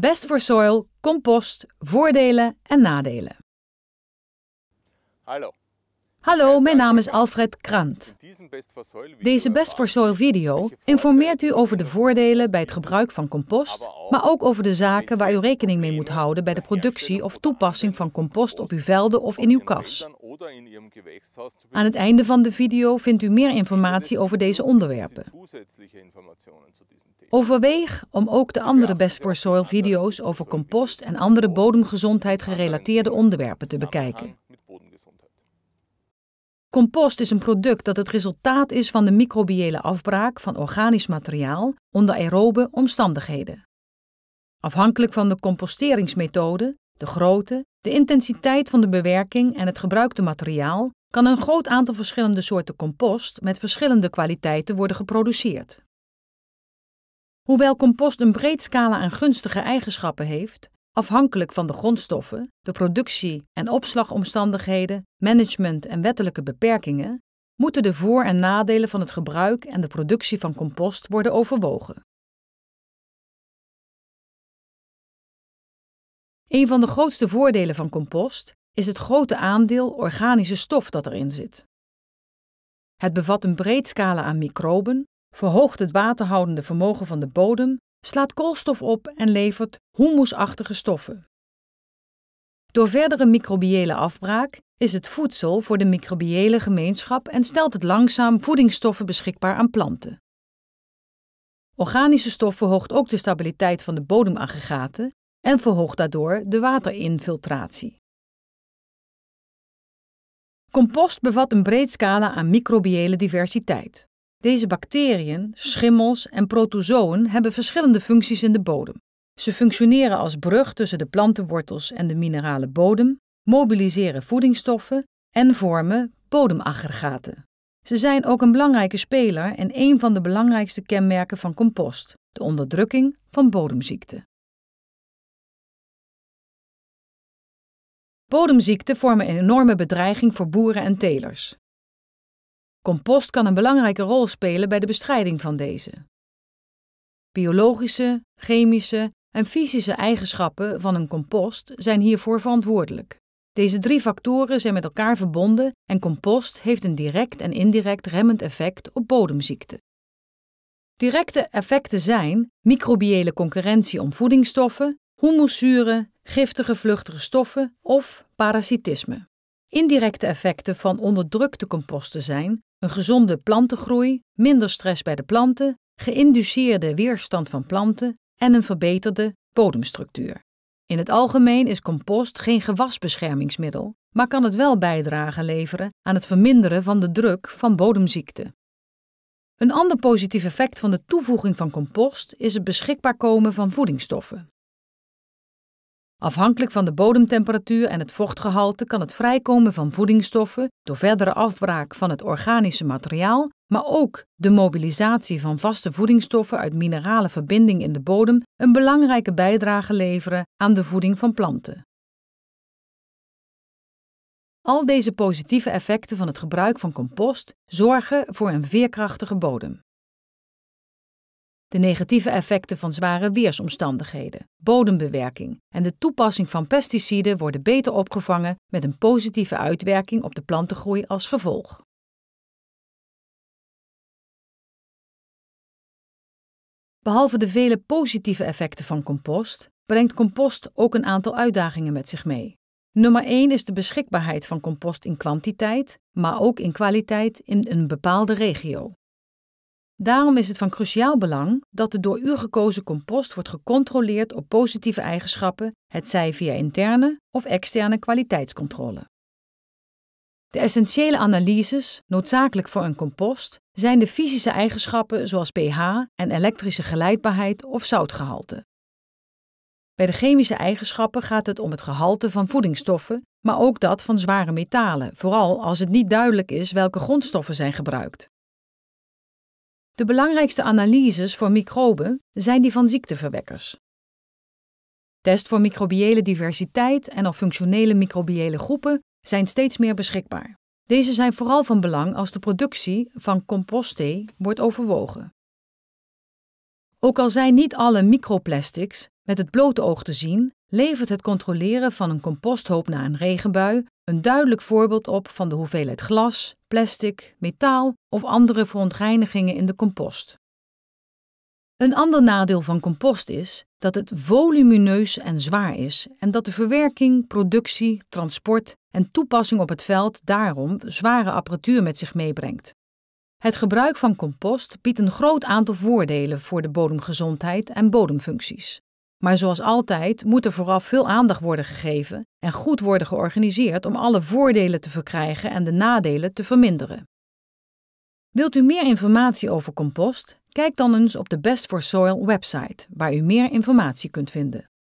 Best for Soil, compost, voordelen en nadelen. Hallo, Hallo, mijn naam is Alfred Krant. Deze Best for Soil video informeert u over de voordelen bij het gebruik van compost, maar ook over de zaken waar u rekening mee moet houden bij de productie of toepassing van compost op uw velden of in uw kas. Aan het einde van de video vindt u meer informatie over deze onderwerpen. Overweeg om ook de andere Best for Soil video's over compost en andere bodemgezondheid gerelateerde onderwerpen te bekijken. Compost is een product dat het resultaat is van de microbiële afbraak van organisch materiaal onder aerobe omstandigheden. Afhankelijk van de composteringsmethode, de grootte, de intensiteit van de bewerking en het gebruikte materiaal kan een groot aantal verschillende soorten compost met verschillende kwaliteiten worden geproduceerd. Hoewel compost een breed scala aan gunstige eigenschappen heeft, Afhankelijk van de grondstoffen, de productie- en opslagomstandigheden, management en wettelijke beperkingen, moeten de voor- en nadelen van het gebruik en de productie van compost worden overwogen. Een van de grootste voordelen van compost is het grote aandeel organische stof dat erin zit. Het bevat een breed scala aan microben, verhoogt het waterhoudende vermogen van de bodem slaat koolstof op en levert humusachtige stoffen. Door verdere microbiële afbraak is het voedsel voor de microbiële gemeenschap en stelt het langzaam voedingsstoffen beschikbaar aan planten. Organische stof verhoogt ook de stabiliteit van de bodemaggregaten en verhoogt daardoor de waterinfiltratie. Compost bevat een breed scala aan microbiële diversiteit. Deze bacteriën, schimmels en protozoen hebben verschillende functies in de bodem. Ze functioneren als brug tussen de plantenwortels en de minerale bodem, mobiliseren voedingsstoffen en vormen bodemaggregaten. Ze zijn ook een belangrijke speler en een van de belangrijkste kenmerken van compost, de onderdrukking van bodemziekten. Bodemziekten vormen een enorme bedreiging voor boeren en telers. Compost kan een belangrijke rol spelen bij de bestrijding van deze. Biologische, chemische en fysische eigenschappen van een compost zijn hiervoor verantwoordelijk. Deze drie factoren zijn met elkaar verbonden en compost heeft een direct en indirect remmend effect op bodemziekten. Directe effecten zijn microbiële concurrentie om voedingsstoffen, humuszuren, giftige vluchtige stoffen of parasitisme. Indirecte effecten van onderdrukte composten zijn een gezonde plantengroei, minder stress bij de planten, geïnduceerde weerstand van planten en een verbeterde bodemstructuur. In het algemeen is compost geen gewasbeschermingsmiddel, maar kan het wel bijdrage leveren aan het verminderen van de druk van bodemziekten. Een ander positief effect van de toevoeging van compost is het beschikbaar komen van voedingsstoffen. Afhankelijk van de bodemtemperatuur en het vochtgehalte kan het vrijkomen van voedingsstoffen door verdere afbraak van het organische materiaal, maar ook de mobilisatie van vaste voedingsstoffen uit minerale verbinding in de bodem een belangrijke bijdrage leveren aan de voeding van planten. Al deze positieve effecten van het gebruik van compost zorgen voor een veerkrachtige bodem de negatieve effecten van zware weersomstandigheden, bodembewerking en de toepassing van pesticiden worden beter opgevangen met een positieve uitwerking op de plantengroei als gevolg. Behalve de vele positieve effecten van compost, brengt compost ook een aantal uitdagingen met zich mee. Nummer 1 is de beschikbaarheid van compost in kwantiteit, maar ook in kwaliteit in een bepaalde regio. Daarom is het van cruciaal belang dat de door u gekozen compost wordt gecontroleerd op positieve eigenschappen, hetzij via interne of externe kwaliteitscontrole. De essentiële analyses, noodzakelijk voor een compost, zijn de fysische eigenschappen zoals pH en elektrische geleidbaarheid of zoutgehalte. Bij de chemische eigenschappen gaat het om het gehalte van voedingsstoffen, maar ook dat van zware metalen, vooral als het niet duidelijk is welke grondstoffen zijn gebruikt. De belangrijkste analyses voor microben zijn die van ziekteverwekkers. Tests voor microbiële diversiteit en of functionele microbiële groepen zijn steeds meer beschikbaar. Deze zijn vooral van belang als de productie van compostee wordt overwogen. Ook al zijn niet alle microplastics met het blote oog te zien levert het controleren van een composthoop na een regenbui een duidelijk voorbeeld op van de hoeveelheid glas, plastic, metaal of andere verontreinigingen in de compost. Een ander nadeel van compost is dat het volumineus en zwaar is en dat de verwerking, productie, transport en toepassing op het veld daarom zware apparatuur met zich meebrengt. Het gebruik van compost biedt een groot aantal voordelen voor de bodemgezondheid en bodemfuncties. Maar zoals altijd moet er vooraf veel aandacht worden gegeven en goed worden georganiseerd om alle voordelen te verkrijgen en de nadelen te verminderen. Wilt u meer informatie over compost? Kijk dan eens op de Best for Soil website, waar u meer informatie kunt vinden.